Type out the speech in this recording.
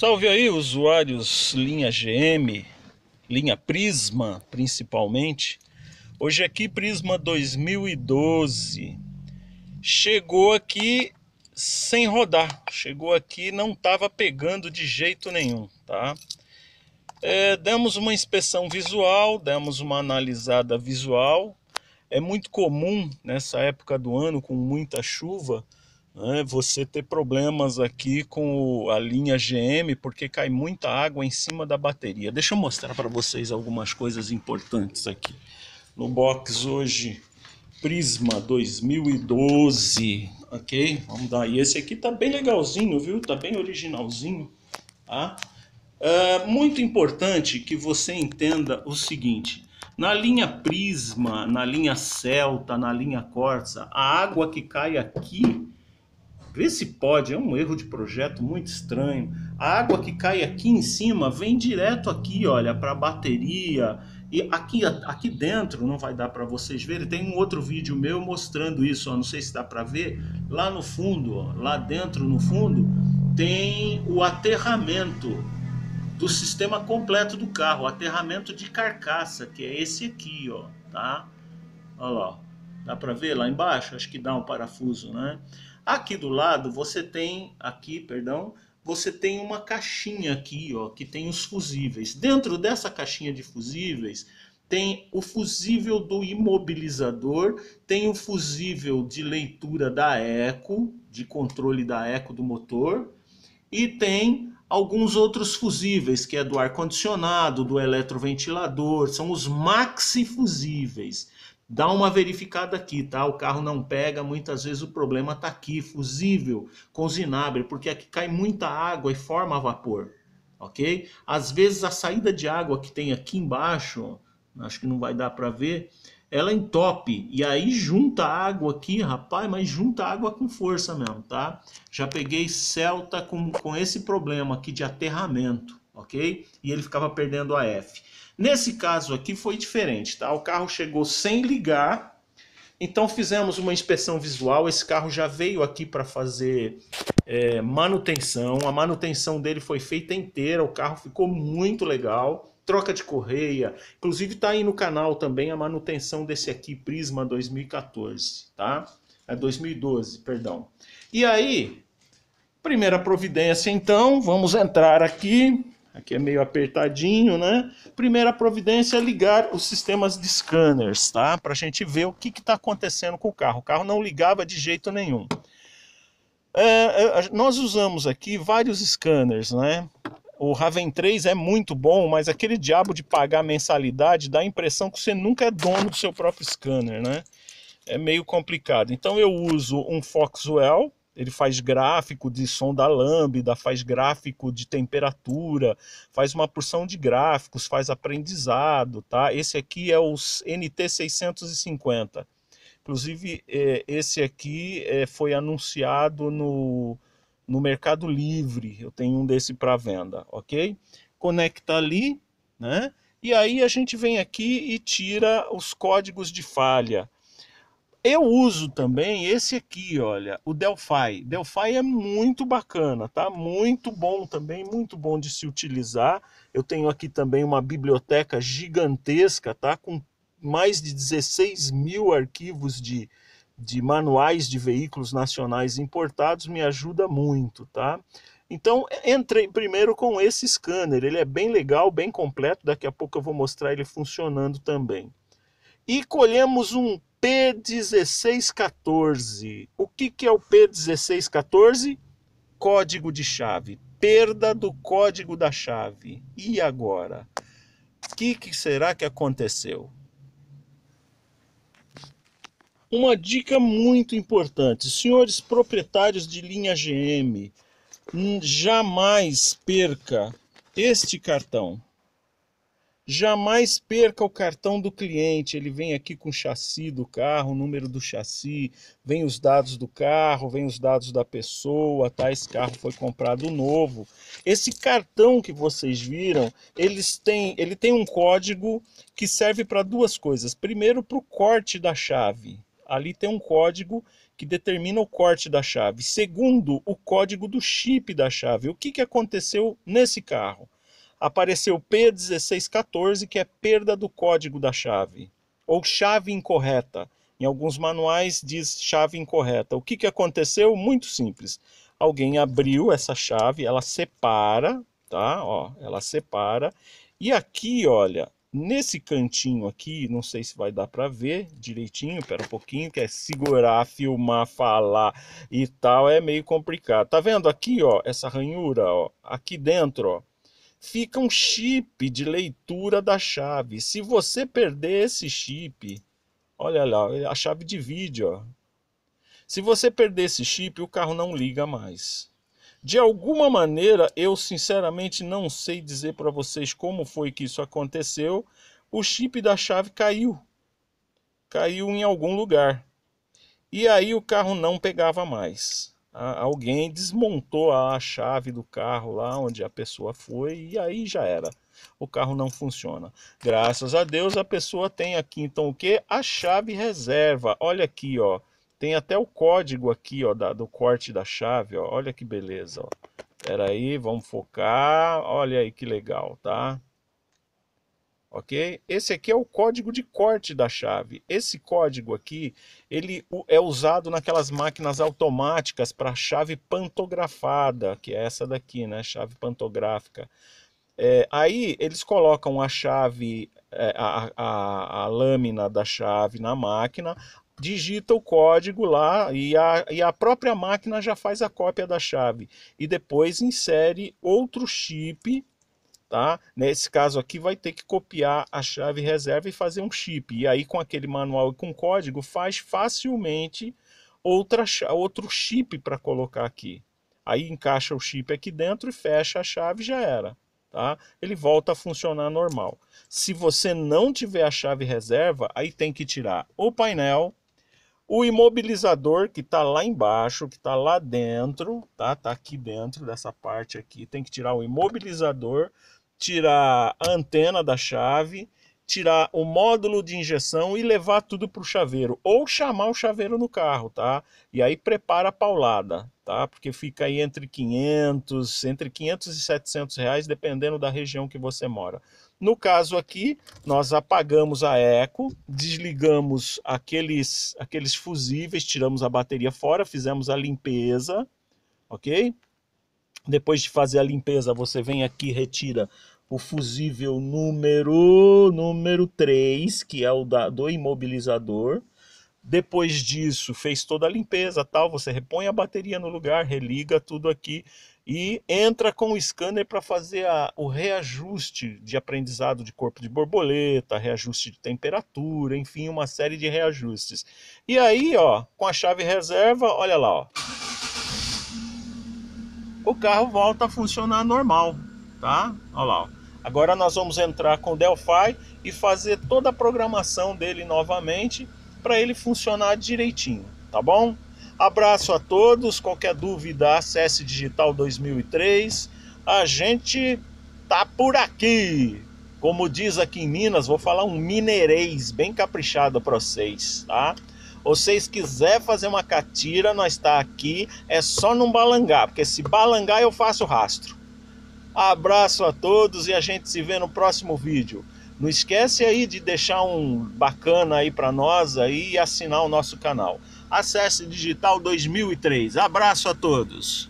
Salve aí, usuários linha GM, linha Prisma, principalmente. Hoje aqui Prisma 2012. Chegou aqui sem rodar. Chegou aqui não estava pegando de jeito nenhum, tá? É, demos uma inspeção visual, demos uma analisada visual. É muito comum nessa época do ano com muita chuva né, você ter problemas aqui com a linha GM, porque cai muita água em cima da bateria. Deixa eu mostrar para vocês algumas coisas importantes aqui. No box hoje, Prisma 2012, ok? Vamos dar E Esse aqui tá bem legalzinho, viu? Tá bem originalzinho, tá? É muito importante que você entenda o seguinte. Na linha Prisma, na linha Celta, na linha Corsa, a água que cai aqui Vê se pode, é um erro de projeto muito estranho. A água que cai aqui em cima vem direto aqui, olha, para a bateria. E aqui, aqui dentro, não vai dar para vocês verem, tem um outro vídeo meu mostrando isso, ó, não sei se dá para ver. Lá no fundo, ó, lá dentro no fundo, tem o aterramento do sistema completo do carro, aterramento de carcaça, que é esse aqui, ó, tá? Olha lá, dá para ver lá embaixo? Acho que dá um parafuso, né? Aqui do lado você tem, aqui, perdão, você tem uma caixinha aqui, ó, que tem os fusíveis. Dentro dessa caixinha de fusíveis tem o fusível do imobilizador, tem o fusível de leitura da eco, de controle da eco do motor, e tem alguns outros fusíveis, que é do ar-condicionado, do eletroventilador, são os maxi fusíveis. Dá uma verificada aqui, tá? O carro não pega, muitas vezes o problema está aqui, fusível com zinabre, porque aqui cai muita água e forma vapor, ok? Às vezes a saída de água que tem aqui embaixo, acho que não vai dar para ver, ela entope. E aí junta água aqui, rapaz, mas junta água com força mesmo, tá? Já peguei Celta com, com esse problema aqui de aterramento, ok? E ele ficava perdendo a F. Nesse caso aqui foi diferente, tá? O carro chegou sem ligar, então fizemos uma inspeção visual. Esse carro já veio aqui para fazer é, manutenção. A manutenção dele foi feita inteira, o carro ficou muito legal troca de correia. Inclusive está aí no canal também a manutenção desse aqui Prisma 2014, tá? É 2012, perdão. E aí, primeira providência então, vamos entrar aqui. Aqui é meio apertadinho, né? Primeira providência é ligar os sistemas de scanners, tá? Para a gente ver o que está acontecendo com o carro. O carro não ligava de jeito nenhum. É, é nós usamos aqui vários scanners, né? O Raven 3 é muito bom, mas aquele diabo de pagar mensalidade dá a impressão que você nunca é dono do seu próprio scanner, né? É meio complicado. Então eu uso um Foxwell, ele faz gráfico de som da lambda, faz gráfico de temperatura, faz uma porção de gráficos, faz aprendizado, tá? Esse aqui é o NT650. Inclusive, é, esse aqui é, foi anunciado no no Mercado Livre, eu tenho um desse para venda, ok? Conecta ali, né? E aí a gente vem aqui e tira os códigos de falha. Eu uso também esse aqui, olha, o Delphi. Delphi é muito bacana, tá? Muito bom também, muito bom de se utilizar. Eu tenho aqui também uma biblioteca gigantesca, tá? Com mais de 16 mil arquivos de, de manuais de veículos nacionais importados me ajuda muito, tá? Então, entrei primeiro com esse scanner, ele é bem legal, bem completo, daqui a pouco eu vou mostrar ele funcionando também. E colhemos um P1614. O que, que é o P1614? Código de chave, perda do código da chave. E agora? O que, que será que aconteceu? Uma dica muito importante, senhores proprietários de linha GM, jamais perca este cartão. Jamais perca o cartão do cliente. Ele vem aqui com o chassi do carro, o número do chassi, vem os dados do carro, vem os dados da pessoa, tá? Esse carro foi comprado novo. Esse cartão que vocês viram, eles têm, ele tem um código que serve para duas coisas. Primeiro, para o corte da chave ali tem um código que determina o corte da chave. Segundo, o código do chip da chave. O que, que aconteceu nesse carro? Apareceu P1614, que é perda do código da chave, ou chave incorreta. Em alguns manuais diz chave incorreta. O que, que aconteceu? Muito simples. Alguém abriu essa chave, ela separa, tá? Ó, ela separa. E aqui, olha, Nesse cantinho aqui, não sei se vai dar para ver direitinho, espera um pouquinho, que é segurar, filmar, falar e tal, é meio complicado. Tá vendo aqui, ó, essa ranhura, ó, aqui dentro, ó, fica um chip de leitura da chave. Se você perder esse chip, olha lá, a chave de vídeo, ó. Se você perder esse chip, o carro não liga mais. De alguma maneira, eu sinceramente não sei dizer para vocês como foi que isso aconteceu. O chip da chave caiu. Caiu em algum lugar. E aí o carro não pegava mais. Alguém desmontou a chave do carro lá onde a pessoa foi e aí já era. O carro não funciona. Graças a Deus a pessoa tem aqui então o que? A chave reserva. Olha aqui, ó. Tem até o código aqui, ó, da, do corte da chave, ó. Olha que beleza, ó. Pera aí, vamos focar. Olha aí que legal, tá? Ok? Esse aqui é o código de corte da chave. Esse código aqui, ele é usado naquelas máquinas automáticas para chave pantografada, que é essa daqui, né? Chave pantográfica. É, aí eles colocam a chave é, a, a, a, lâmina da chave na máquina, digita o código lá e a, e a própria máquina já faz a cópia da chave e depois insere outro chip tá? Nesse caso aqui vai ter que copiar a chave reserva e fazer um chip. E aí com aquele manual e com código faz facilmente outra outro chip para colocar aqui. Aí encaixa o chip aqui dentro e fecha a chave já era, tá? Ele volta a funcionar normal. Se você não tiver a chave reserva, aí tem que tirar o painel o imobilizador que está lá embaixo, que está lá dentro, tá? Tá aqui dentro dessa parte aqui. Tem que tirar o imobilizador, tirar a antena da chave tirar o módulo de injeção e levar tudo para o chaveiro. Ou chamar o chaveiro no carro, tá? E aí prepara a paulada, tá? Porque fica aí entre 500, entre 500 e 700 reais, dependendo da região que você mora. No caso aqui, nós apagamos a eco, desligamos aqueles, aqueles fusíveis, tiramos a bateria fora, fizemos a limpeza, ok? Depois de fazer a limpeza, você vem aqui retira o fusível número número 3, que é o da, do imobilizador. Depois disso, fez toda a limpeza, tal, você repõe a bateria no lugar, religa tudo aqui e entra com o scanner para fazer a, o reajuste de aprendizado de corpo de borboleta, reajuste de temperatura, enfim, uma série de reajustes. E aí, ó, com a chave reserva, olha lá, ó o carro volta a funcionar normal, tá? Olha lá, Agora nós vamos entrar com o Delphi e fazer toda a programação dele novamente para ele funcionar direitinho, tá bom? Abraço a todos, qualquer dúvida, acesse Digital 2003. A gente tá por aqui. Como diz aqui em Minas, vou falar um mineirês bem caprichado para vocês, tá? vocês quiser fazer uma catira, nós está aqui, é só não balangar, porque se balangar eu faço rastro. Abraço a todos e a gente se vê no próximo vídeo. Não esquece aí de deixar um bacana aí para nós aí e assinar o nosso canal. Acesse Digital 2003. Abraço a todos.